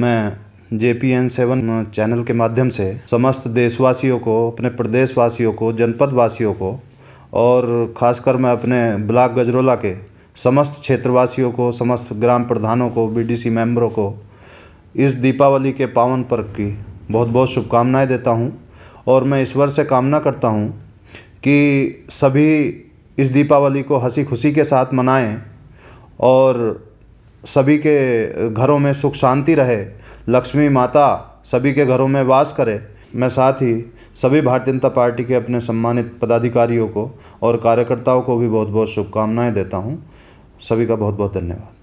मैं J P N seven channel के माध्यम से समस्त देशवासियों को अपने प्रदेशवासियों को जनपद वासियों को और ख़ासकर मैं अपने ब्लाक गजरोला के समस्त क्षेत्रवासियों को समस्त ग्राम प्रधानों को बीडीसी मेंबरों को इस दीपावली के पावन पर्व की बहुत बहुत शुभकामनाएं देता हूं और मैं ईश्वर से कामना करता हूं कि सभी इस दीपावली को हंसी खुशी के साथ मनाएं और सभी के घरों में सुख शांति रहे लक्ष्मी माता सभी के घरों में वास करे मैं साथ ही सभी भारतीय जनता पार्टी के अपने सम्मानित पदाधिकारियों को और कार्यकर्ताओं को भी बहुत बहुत शुभकामनाएं देता हूं सभी का बहुत बहुत धन्यवाद